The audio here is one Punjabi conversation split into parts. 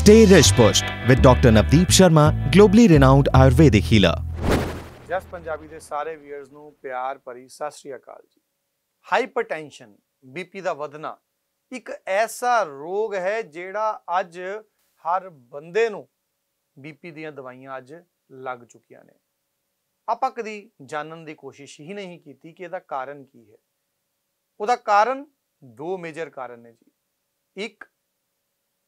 Stay Rish Pushed with Dr. Navdeep Sharma, globally renowned Ayurvedic healer. ਜਸ ਪੰਜਾਬੀ ਦੇ ਸਾਰੇ ਵੀਅਰਸ ਨੂੰ ਪਿਆਰ ਭਰੀ ਸਤਿ ਸ੍ਰੀ ਅਕਾਲ ਜੀ ਹਾਈਪਰਟੈਂਸ਼ਨ ਬੀਪੀ ਦਾ ਵਧਣਾ ਇੱਕ ਐਸਾ ਰੋਗ ਹੈ ਜਿਹੜਾ ਅੱਜ ਹਰ ਬੰਦੇ ਨੂੰ ਬੀਪੀ ਦੀਆਂ ਦਵਾਈਆਂ ਅੱਜ ਲੱਗ ਚੁੱਕੀਆਂ ਨੇ ਆਪਾਂ ਕਦੀ ਜਾਣਨ ਦੀ ਕੋਸ਼ਿਸ਼ ਹੀ ਨਹੀਂ ਕੀਤੀ ਕਿ ਇਹਦਾ ਕਾਰਨ ਕੀ ਹੈ ਉਹਦਾ ਕਾਰਨ ਦੋ ਮੇਜਰ ਕਾਰਨ ਨੇ ਜੀ ਇੱਕ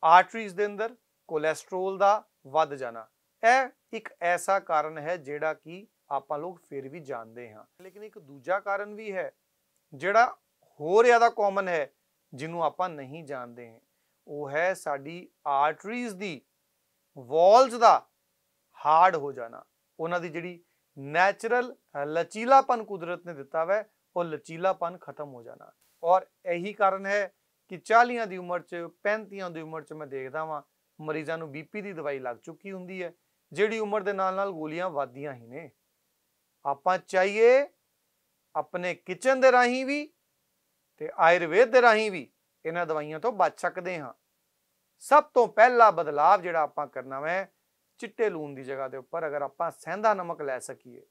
ਆਰਟਰੀਜ਼ ਦੇ ਅੰਦਰ ਕੋਲੇਸਟ੍ਰੋਲ ਦਾ ਵੱਧ ਜਾਣਾ ਇਹ ਇੱਕ ਐਸਾ ਕਾਰਨ ਹੈ ਜਿਹੜਾ ਕਿ ਆਪਾਂ ਲੋਕ ਫਿਰ ਵੀ ਜਾਣਦੇ ਹਾਂ ਲੇਕਿਨ ਇੱਕ ਦੂਜਾ ਕਾਰਨ ਵੀ ਹੈ ਜਿਹੜਾ ਹੋਰ ਜ਼ਿਆਦਾ ਕਾਮਨ ਹੈ ਜਿਹਨੂੰ ਆਪਾਂ ਨਹੀਂ ਜਾਣਦੇ ਹਾਂ ਉਹ ਹੈ ਸਾਡੀ ਆਰਟਰੀਜ਼ ਦੀ ਵਾਲਸ ਦਾ ਹਾਰਡ ਹੋ ਜਾਣਾ ਉਹਨਾਂ ਦੀ ਜਿਹੜੀ ਨੈਚੁਰਲ ਲਚੀਲਾਪਨ ਕੁਦਰਤ ਨੇ ਦਿੱਤਾ ਵੈ ਉਹ ਲਚੀਲਾਪਨ ਖਤਮ ਹੋ ਜਾਣਾ ਔਰ ਇਹੀ ਕਾਰਨ ਹੈ ਕਿ 40 ਦੀ ਉਮਰ 'ਚ 35 ਦੀ ਉਮਰ 'ਚ ਮੈਂ ਦੇਖਦਾ ਵਾਂ ਮਰੀਜ਼ਾਂ ਨੂੰ ਬੀਪੀ ਦੀ ਦਵਾਈ ਲੱਗ ਚੁੱਕੀ ਹੁੰਦੀ ਹੈ ਜਿਹੜੀ ਉਮਰ ਦੇ ਨਾਲ ਨਾਲ ਗੋਲੀਆਂ ਵੱਧਦੀਆਂ ਹੀ ਨੇ ਆਪਾਂ ਚਾਹੀਏ ਆਪਣੇ ਕਿਚਨ ਦੇ ਰਾਹੀਂ ਵੀ ਤੇ ਆਯੁਰਵੇਦ ਦੇ ਰਾਹੀਂ ਵੀ ਇਹਨਾਂ ਦਵਾਈਆਂ ਤੋਂ ਬਚ ਸਕਦੇ ਹਾਂ ਸਭ ਤੋਂ ਪਹਿਲਾ ਬਦਲਾਅ ਜਿਹੜਾ ਆਪਾਂ ਕਰਨਾ ਹੈ ਚਿੱਟੇ ਲੂਣ ਦੀ ਜਗ੍ਹਾ ਦੇ ਉੱਪਰ ਅਗਰ ਆਪਾਂ ਸਹਿੰਦਾ ਨਮਕ ਲੈ ਸਕੀਏ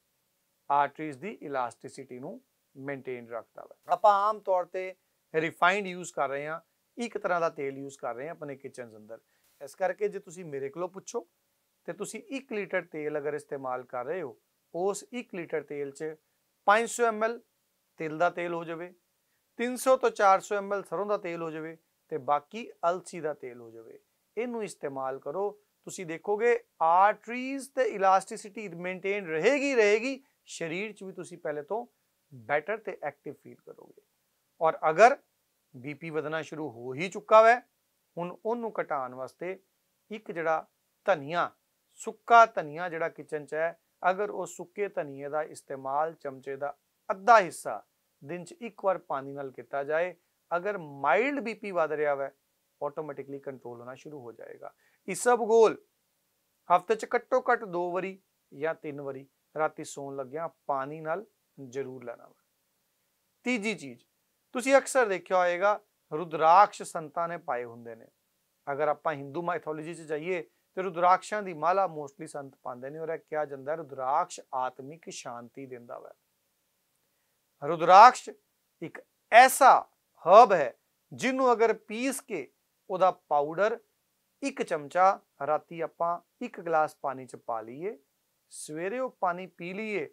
ਆਰਟਰੀਜ਼ ਦੀ ਇਲਾਸਟਿਸਿਟੀ ਨੂੰ ਮੇਨਟੇਨ ਰੱਖਦਾ ਹੈ ਆਪਾਂ ਆਮ ਤੌਰ ਤੇ ਰਿਫਾਈਨਡ ਯੂਜ਼ ਕਰ ਰਹੇ ਆ ਇੱਕ ਤਰ੍ਹਾਂ ਦਾ ਤੇਲ ਯੂਜ਼ ਕਰ ਰਹੇ ਆ ਆਪਣੇ ਕਿਚਨ ਦੇ ਅੰਦਰ ਇਸ ਕਰਕੇ ਜੇ ਤੁਸੀਂ ਮੇਰੇ ਕੋਲੋਂ ਪੁੱਛੋ ਤੇ ਤੁਸੀਂ 1 ਲੀਟਰ ਤੇਲ ਅਗਰ ਇਸਤੇਮਾਲ ਕਰ ਰਹੇ ਹੋ ਉਸ 1 ਲੀਟਰ ਤੇਲ 'ਚ 500 ml ਤਿਲ ਦਾ ਤੇਲ ਹੋ ਜਾਵੇ 300 ਤੋਂ 400 ml ਸਰੋਂ ਦਾ ਤੇਲ ਹੋ ਜਾਵੇ ਤੇ ਬਾਕੀ ਅਲਸੀ ਦਾ ਤੇਲ ਹੋ ਜਾਵੇ ਇਹਨੂੰ ਇਸਤੇਮਾਲ ਕਰੋ ਤੁਸੀਂ ਦੇਖੋਗੇ ਆਰਟਰੀਜ਼ ਤੇ ਇਲਾਸਟਿਸਿਟੀ ਮੇਨਟੇਨ ਰਹੇਗੀ ਰਹੇਗੀ ਸਰੀਰ 'ਚ ਵੀ ਤੁਸੀਂ ਪਹਿਲੇ ਤੋਂ ਬੈਟਰ ਤੇ ਐਕਟਿਵ ਫੀਲ ਕਰੋਗੇ ਔਰ ਅਗਰ ਬੀਪੀ ਵਧਣਾ ਸ਼ੁਰੂ ਹੋ ਹੀ ਚੁੱਕਾ ਵੈ ਹੁਣ ਉਹਨੂੰ ਘਟਾਉਣ ਵਾਸਤੇ ਇੱਕ ਜਿਹੜਾ ਧਨੀਆ ਸੁੱਕਾ ਧਨੀਆ ਜਿਹੜਾ ਕਿਚਨ 'ਚ ਹੈ ਅਗਰ ਉਹ ਸੁੱਕੇ ਧਨੀਏ ਦਾ ਇਸਤੇਮਾਲ ਚਮਚੇ ਦਾ ਅੱਧਾ ਹਿੱਸਾ ਦਿਨ 'ਚ ਇੱਕ ਵਾਰ ਪਾਣੀ ਨਾਲ ਕੀਤਾ ਜਾਏ ਅਗਰ ਮਾਈਲਡ ਬੀਪੀ ਵਧ ਰਿਹਾ ਵੈ ਆਟੋਮੈਟਿਕਲੀ ਕੰਟਰੋਲ ਹੋਣਾ ਸ਼ੁਰੂ ਹੋ ਜਾਏਗਾ ਇਸਬਗੋਲ ਹਫਤੇ 'ਚ ਘੱਟੋ ਘੱਟ ਦੋ ਵਾਰੀ ਜਾਂ ਤਿੰਨ ਵਾਰੀ ਰਾਤੀ ਸੌਣ ਲੱਗਿਆਂ ਪਾਣੀ ਨਾਲ ਜ਼ਰੂਰ ਲੈਣਾ ਵਾ ਤੀਜੀ ਚੀਜ਼ ਤੁਸੀਂ ਅਕਸਰ ਦੇਖਿਆ ਹੋਏਗਾ ਰੁਦਰਾਕਸ਼ ਸੰਤਾਂ ਨੇ ਪਾਏ ਹੁੰਦੇ ਨੇ ਅਗਰ ਆਪਾਂ ਹਿੰਦੂ ਮਾਈਥੋਲੋਜੀ 'ਚ ਜਾਈਏ ਤੇ ਰੁਦਰਾਕਸ਼ਾਂ ਦੀ ਮਾਲਾ ਮੋਸਟਲੀ ਸੰਤ ਪਾਉਂਦੇ ਨੇ ਔਰ ਇਹ ਕਿਹਾ ਜਾਂਦਾ ਰੁਦਰਾਕਸ਼ ਆਤਮਿਕ ਸ਼ਾਂਤੀ ਦਿੰਦਾ ਵੈ ਰੁਦਰਾਕਸ਼ ਇੱਕ ਐਸਾ ਹਰਬ ਹੈ ਜਿਹਨੂੰ ਅਗਰ ਪੀਸ ਕੇ ਉਹਦਾ ਪਾਊਡਰ ਇੱਕ ਚਮਚਾ ਰਾਤੀ ਆਪਾਂ ਇੱਕ ਗਲਾਸ ਪਾਣੀ 'ਚ ਪਾ ਲਈਏ ਸਵੇਰੇ ਉਹ ਪਾਣੀ ਪੀ ਲਈਏ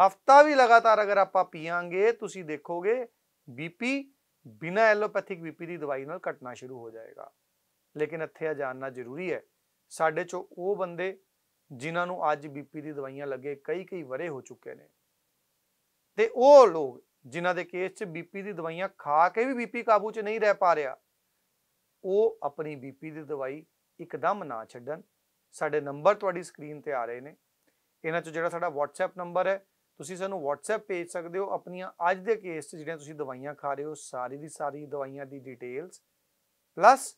ਹਫਤਾ ਵੀ ਲਗਾਤਾਰ ਅਗਰ ਆਪਾਂ ਪੀਵਾਂਗੇ ਤੁਸੀਂ ਦੇਖੋਗੇ ਬੀਪੀ ਬਿਨਾ ਐਲੋਪੈਥਿਕ ਬੀਪੀ ਦੀ ਦਵਾਈ ਨਾਲ ਘਟਣਾ ਸ਼ੁਰੂ ਹੋ ਜਾਏਗਾ ਲੇਕਿਨ ਇੱਥੇ ਇਹ ਜਾਣਨਾ ਜ਼ਰੂਰੀ ਹੈ ਸਾਡੇ ਚੋਂ ਉਹ ਬੰਦੇ ਜਿਨ੍ਹਾਂ ਨੂੰ ਅੱਜ ਬੀਪੀ ਦੀ ਦਵਾਈਆਂ ਲੱਗੇ ਕਈ ਕਈ ਵਰੇ ਹੋ ਚੁੱਕੇ ਨੇ ਤੇ ਉਹ ਲੋਕ ਜਿਨ੍ਹਾਂ ਦੇ ਕੇਸ 'ਚ ਬੀਪੀ ਦੀ ਦਵਾਈਆਂ ਖਾ ਕੇ ਵੀ ਬੀਪੀ ਕਾਬੂ 'ਚ ਨਹੀਂ ਰਹਿ ਪਾ ਰਿਹਾ ਉਹ ਆਪਣੀ ਬੀਪੀ ਦੀ ਦਵਾਈ ਇੱਕਦਮ ਨਾ ਛੱਡਣ ਸਾਡੇ ਨੰਬਰ ਤੁਹਾਡੀ ਸਕਰੀਨ ਤੇ ਆ ਰਹੇ ਨੇ ਇਹਨਾਂ 'ਚ ਜਿਹੜਾ ਸਾਡਾ WhatsApp ਨੰਬਰ ਹੈ ਤੁਸੀਂ ਸਾਨੂੰ WhatsApp ਭੇਜ ਸਕਦੇ ਹੋ ਆਪਣੀਆਂ ਅੱਜ ਦੇ ਕੇਸ 'ਚ ਜਿਹੜੀਆਂ ਤੁਸੀਂ ਦਵਾਈਆਂ ਖਾ ਰਹੇ ਹੋ ਸਾਰੀ ਦੀ ਸਾਰੀ ਦਵਾਈਆਂ ਦੀ ਡਿਟੇਲਸ ਪਲੱਸ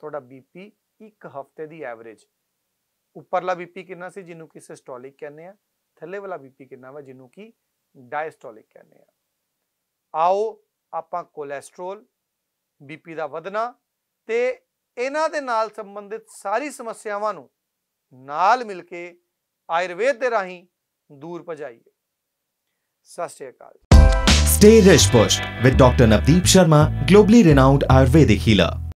ਤੁਹਾਡਾ ਬੀਪੀ ਇੱਕ ਹਫਤੇ ਦੀ ਐਵਰੇਜ ਉੱਪਰਲਾ ਬੀਪੀ ਕਿੰਨਾ ਸੀ ਜਿਹਨੂੰ ਕਿ ਸਿਸਟੋਲਿਕ ਕਹਿੰਦੇ ਆ ਥੱਲੇ ਵਾਲਾ ਬੀਪੀ ਕਿੰਨਾ ਵਾ ਜਿਹਨੂੰ ਕਿ ਡਾਇਸਟੋਲਿਕ ਕਹਿੰਦੇ ਆ ਆਓ ਆਪਾਂ ਕੋਲੇਸਟ੍ਰੋਲ ਬੀਪੀ ਦਾ ਵਧਣਾ ਤੇ ਇਹਨਾਂ ਦੇ ਨਾਲ ਸੰਬੰਧਿਤ ਸਾਰੀ ਸਮੱਸਿਆਵਾਂ ਨੂੰ ਨਾਲ ਮਿਲ ਕੇ ਆਯੁਰਵੇਦ ਦੇ ਰਾਹੀਂ ਦੂਰ ਭਜਾਈਏ ਸਤਿ ਸ਼੍ਰੀ ਅਕਾਲ ਸਟੇ ਰਿਸ਼ਪੁਸ਼ਟ with doctor Navdeep Sharma globally renowned ayurvedic healer